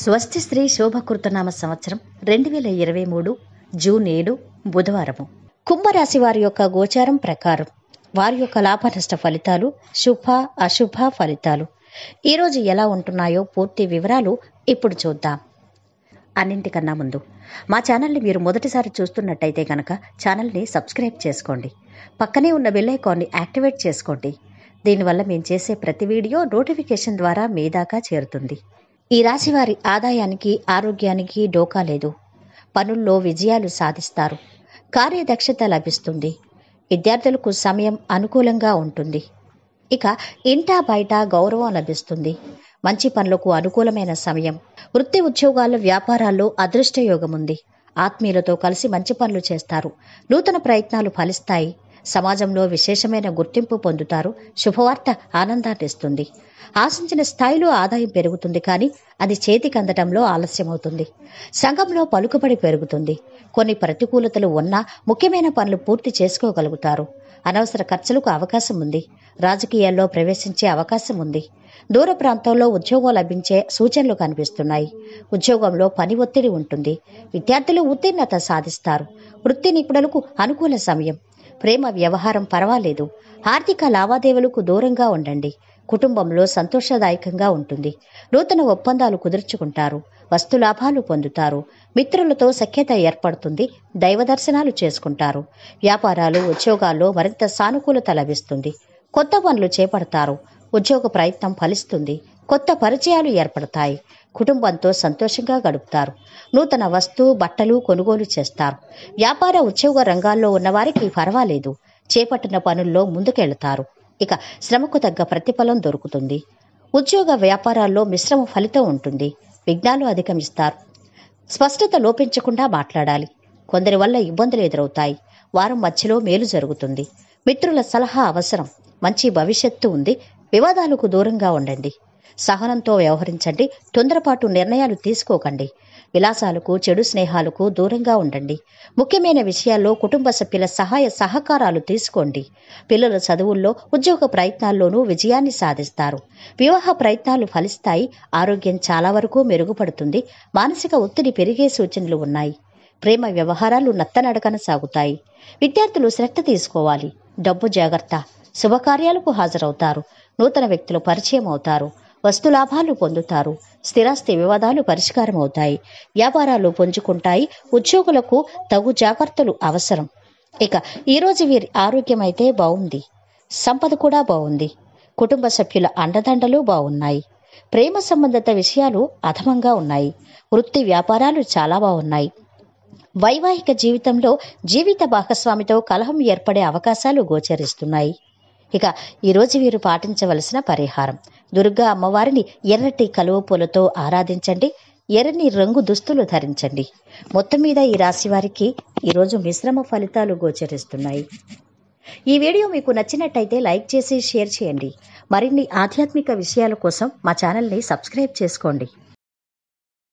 స్వస్తి స్త్రీ శోభకృతనామ సంవత్సరం రెండు వేల ఇరవై మూడు జూన్ ఏడు బుధవారము కుంభరాశి వారి యొక్క గోచారం ప్రకారం వారి యొక్క లాభనష్ట ఫలితాలు శుభ అశుభ ఫలితాలు ఈరోజు ఎలా ఉంటున్నాయో పూర్తి వివరాలు ఇప్పుడు చూద్దాం అన్నింటికన్నా ముందు మా ఛానల్ని మీరు మొదటిసారి చూస్తున్నట్టయితే కనుక ఛానల్ని సబ్స్క్రైబ్ చేసుకోండి పక్కనే ఉన్న బెల్ యాక్టివేట్ చేసుకోండి దీనివల్ల మేము చేసే ప్రతి వీడియో నోటిఫికేషన్ ద్వారా మీ దాకా చేరుతుంది ఈ రాశి వారి ఆదాయానికి ఆరోగ్యానికి డోకా లేదు పనుల్లో విజయాలు సాధిస్తారు కార్యదక్షత లభిస్తుంది విద్యార్థులకు సమయం అనుకూలంగా ఉంటుంది ఇక ఇంటా బయట గౌరవం లభిస్తుంది మంచి పనులకు అనుకూలమైన సమయం వృత్తి ఉద్యోగాల వ్యాపారాల్లో అదృష్టయోగం ఉంది ఆత్మీయులతో కలిసి మంచి పనులు చేస్తారు నూతన ప్రయత్నాలు ఫలిస్తాయి సమాజంలో విశేషమైన గుర్తింపు పొందుతారు శుభవార్త ఆనందాన్నిస్తుంది ఆశించిన స్థాయిలో ఆదాయం పెరుగుతుంది కానీ అది చేతికి అందటంలో ఆలస్యమవుతుంది సంఘంలో పలుకుబడి పెరుగుతుంది కొన్ని ప్రతికూలతలు ఉన్నా ముఖ్యమైన పనులు పూర్తి చేసుకోగలుగుతారు అనవసర ఖర్చులకు అవకాశం ఉంది రాజకీయాల్లో ప్రవేశించే అవకాశం ఉంది దూర ప్రాంతంలో ఉద్యోగం లభించే సూచనలు కనిపిస్తున్నాయి ఉద్యోగంలో పని ఒత్తిడి ఉంటుంది విద్యార్థులు ఉత్తీర్ణత సాధిస్తారు వృత్తి నిపుణులకు అనుకూల సమయం ప్రేమ వ్యవహారం పర్వాలేదు ఆర్థిక లావాదేవీలకు దూరంగా ఉండండి కుటుంబంలో సంతోషదాయకంగా ఉంటుంది నూతన ఒప్పందాలు కుదుర్చుకుంటారు వస్తులాభాలు పొందుతారు మిత్రులతో సఖ్యత ఏర్పడుతుంది దైవదర్శనాలు చేసుకుంటారు వ్యాపారాలు ఉద్యోగాల్లో మరింత సానుకూలత లభిస్తుంది కొత్త పనులు చేపడతారు ఉద్యోగ ప్రయత్నం ఫలిస్తుంది కొత్త పరిచయాలు ఏర్పడతాయి కుటుంబంతో సంతోషంగా గడుపుతారు నూతన వస్తువు బట్టలు కొనుగోలు చేస్తారు వ్యాపార ఉద్యోగ రంగాల్లో ఉన్నవారికి పర్వాలేదు చేపట్టిన పనుల్లో ముందుకెళ్తారు ఇక శ్రమకు తగ్గ ప్రతిఫలం దొరుకుతుంది ఉద్యోగ వ్యాపారాల్లో మిశ్రమ ఫలితం ఉంటుంది విఘ్నాలు అధిగమిస్తారు స్పష్టత లోపించకుండా మాట్లాడాలి కొందరి వల్ల ఇబ్బందులు ఎదురవుతాయి వారం మధ్యలో మేలు జరుగుతుంది మిత్రుల సలహా అవసరం మంచి భవిష్యత్తు ఉంది వివాదాలకు దూరంగా ఉండండి సహనంతో వ్యవహరించండి తొందరపాటు నిర్ణయాలు తీసుకోకండి విలాసాలకు చెడు స్నేహాలకు దూరంగా ఉండండి ముఖ్యమైన విషయాల్లో కుటుంబ సభ్యుల సహాయ సహకారాలు తీసుకోండి పిల్లల చదువుల్లో ఉద్యోగ ప్రయత్నాల్లోనూ విజయాన్ని సాధిస్తారు వివాహ ప్రయత్నాలు ఫలిస్తాయి ఆరోగ్యం చాలా వరకు మెరుగుపడుతుంది మానసిక ఒత్తిడి పెరిగే సూచనలు ఉన్నాయి ప్రేమ వ్యవహారాలు నత్తనడకన సాగుతాయి విద్యార్థులు శ్రద్ధ తీసుకోవాలి డబ్బు జాగ్రత్త శుభకార్యాలకు హాజరవుతారు నూతన వ్యక్తులు పరిచయం అవుతారు వస్తులాభాలు పొందుతారు స్థిరాస్తి వివాదాలు పరిష్కారం అవుతాయి వ్యాపారాలు పుంజుకుంటాయి ఉద్యోగులకు తగు జాగ్రత్తలు అవసరం ఇక ఈరోజు వీరి ఆరోగ్యం అయితే బాగుంది సంపద కూడా బాగుంది కుటుంబ సభ్యుల అండదండలు బాగున్నాయి ప్రేమ సంబంధిత విషయాలు అధమంగా ఉన్నాయి వృత్తి వ్యాపారాలు చాలా బాగున్నాయి వైవాహిక జీవితంలో జీవిత భాగస్వామితో కలహం ఏర్పడే అవకాశాలు గోచరిస్తున్నాయి ఇక ఈరోజు వీరు పాటించవలసిన పరిహారం దుర్గా అమ్మవారిని ఎర్రటి కలువ పూలతో ఆరాధించండి ఎర్రని రంగు దుస్తులు ధరించండి మొత్తం మీద ఈ రాశి వారికి ఈరోజు మిశ్రమ ఫలితాలు గోచరిస్తున్నాయి ఈ వీడియో మీకు నచ్చినట్టయితే లైక్ చేసి షేర్ చేయండి మరిన్ని ఆధ్యాత్మిక విషయాల కోసం మా ఛానల్ని సబ్స్క్రైబ్ చేసుకోండి